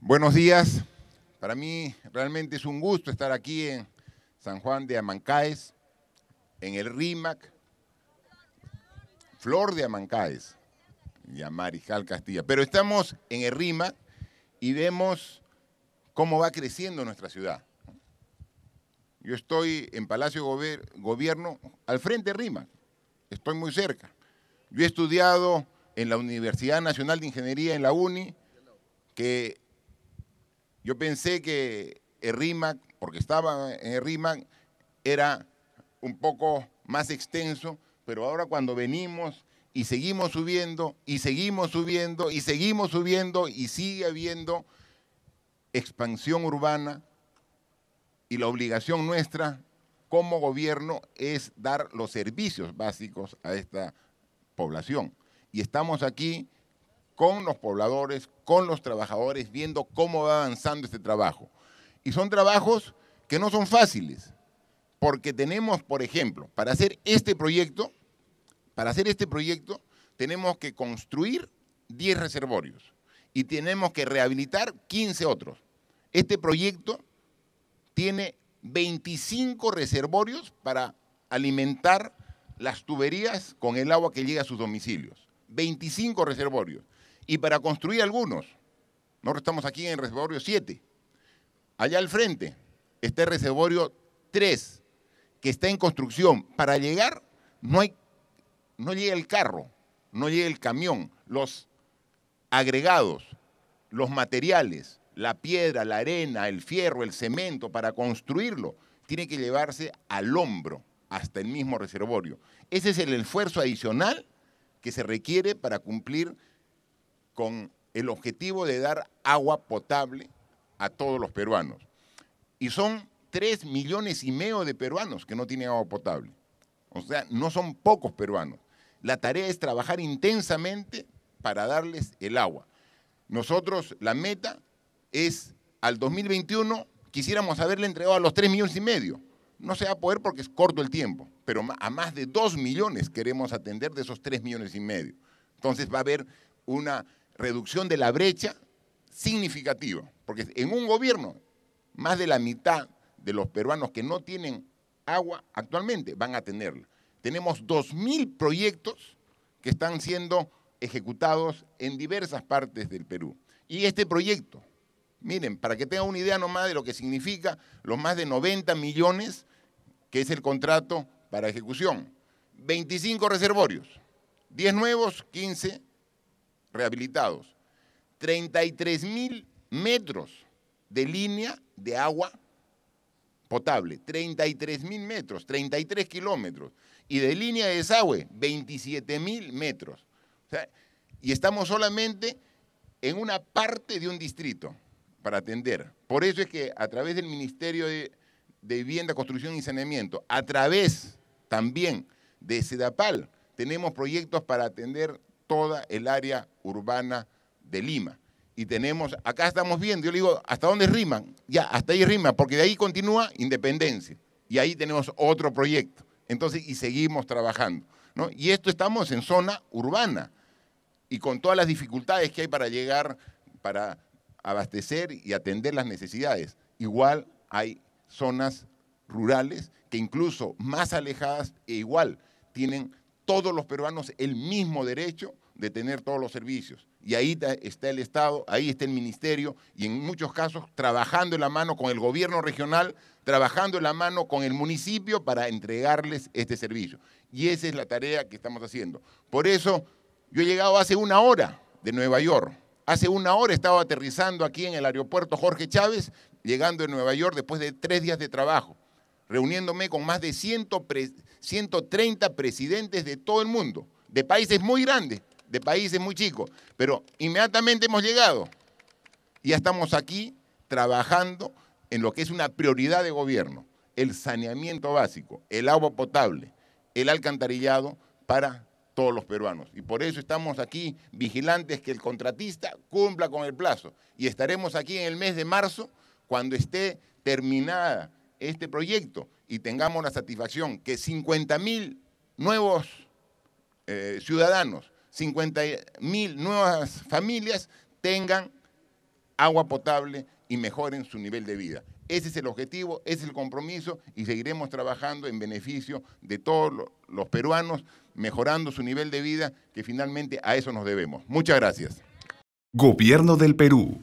Buenos días. Para mí realmente es un gusto estar aquí en San Juan de Amancaes, en el RIMAC, Flor de Amancaes, y a Castilla. Pero estamos en el RIMAC y vemos cómo va creciendo nuestra ciudad. Yo estoy en Palacio Gobierno, al frente de RIMAC, estoy muy cerca. Yo he estudiado en la Universidad Nacional de Ingeniería, en la UNI, que yo pensé que el RIMAC, porque estaba en RIMAC, era un poco más extenso, pero ahora cuando venimos y seguimos subiendo y seguimos subiendo y seguimos subiendo y sigue habiendo expansión urbana y la obligación nuestra como gobierno es dar los servicios básicos a esta población. Y estamos aquí con los pobladores, con los trabajadores, viendo cómo va avanzando este trabajo. Y son trabajos que no son fáciles, porque tenemos, por ejemplo, para hacer este proyecto, para hacer este proyecto tenemos que construir 10 reservorios y tenemos que rehabilitar 15 otros. Este proyecto tiene 25 reservorios para alimentar las tuberías con el agua que llega a sus domicilios. 25 reservorios y para construir algunos. Nosotros estamos aquí en el reservorio 7. Allá al frente está el reservorio 3, que está en construcción. Para llegar no, hay, no llega el carro, no llega el camión, los agregados, los materiales, la piedra, la arena, el fierro, el cemento, para construirlo, tiene que llevarse al hombro hasta el mismo reservorio. Ese es el esfuerzo adicional que se requiere para cumplir con el objetivo de dar agua potable a todos los peruanos. Y son 3 millones y medio de peruanos que no tienen agua potable. O sea, no son pocos peruanos. La tarea es trabajar intensamente para darles el agua. Nosotros, la meta es al 2021 quisiéramos haberle entregado a los 3 millones y medio. No se va a poder porque es corto el tiempo, pero a más de 2 millones queremos atender de esos 3 millones y medio. Entonces va a haber una reducción de la brecha significativa, porque en un gobierno más de la mitad de los peruanos que no tienen agua actualmente van a tenerla. Tenemos 2.000 proyectos que están siendo ejecutados en diversas partes del Perú. Y este proyecto, miren, para que tengan una idea nomás de lo que significa los más de 90 millones que es el contrato para ejecución, 25 reservorios, 10 nuevos, 15 rehabilitados, 33 mil metros de línea de agua potable, 33 mil metros, 33 kilómetros, y de línea de desagüe, 27 mil metros. y estamos solamente en una parte de un distrito para atender. Por eso es que a través del Ministerio de, de Vivienda, Construcción y Saneamiento, a través también de SEDAPAL, tenemos proyectos para atender toda el área urbana de Lima. Y tenemos, acá estamos viendo, yo le digo, ¿hasta dónde riman? Ya, hasta ahí rima, porque de ahí continúa Independencia. Y ahí tenemos otro proyecto. Entonces, y seguimos trabajando. Y esto estamos en zona urbana y con todas las dificultades que hay para llegar, para abastecer y atender las necesidades. Igual hay zonas rurales que incluso más alejadas e igual tienen todos los peruanos el mismo derecho de tener todos los servicios. Y ahí está el Estado, ahí está el Ministerio y en muchos casos trabajando en la mano con el gobierno regional, trabajando en la mano con el municipio para entregarles este servicio. Y esa es la tarea que estamos haciendo. Por eso yo he llegado hace una hora de Nueva York. Hace una hora estaba aterrizando aquí en el aeropuerto Jorge Chávez, llegando de Nueva York después de tres días de trabajo, reuniéndome con más de 100 130 presidentes de todo el mundo, de países muy grandes, de países muy chicos, pero inmediatamente hemos llegado. y Ya estamos aquí trabajando en lo que es una prioridad de gobierno, el saneamiento básico, el agua potable, el alcantarillado para todos los peruanos. Y por eso estamos aquí vigilantes que el contratista cumpla con el plazo. Y estaremos aquí en el mes de marzo cuando esté terminada este proyecto y tengamos la satisfacción que 50.000 nuevos eh, ciudadanos, 50.000 nuevas familias tengan agua potable y mejoren su nivel de vida. Ese es el objetivo, ese es el compromiso y seguiremos trabajando en beneficio de todos los peruanos, mejorando su nivel de vida, que finalmente a eso nos debemos. Muchas gracias. Gobierno del Perú.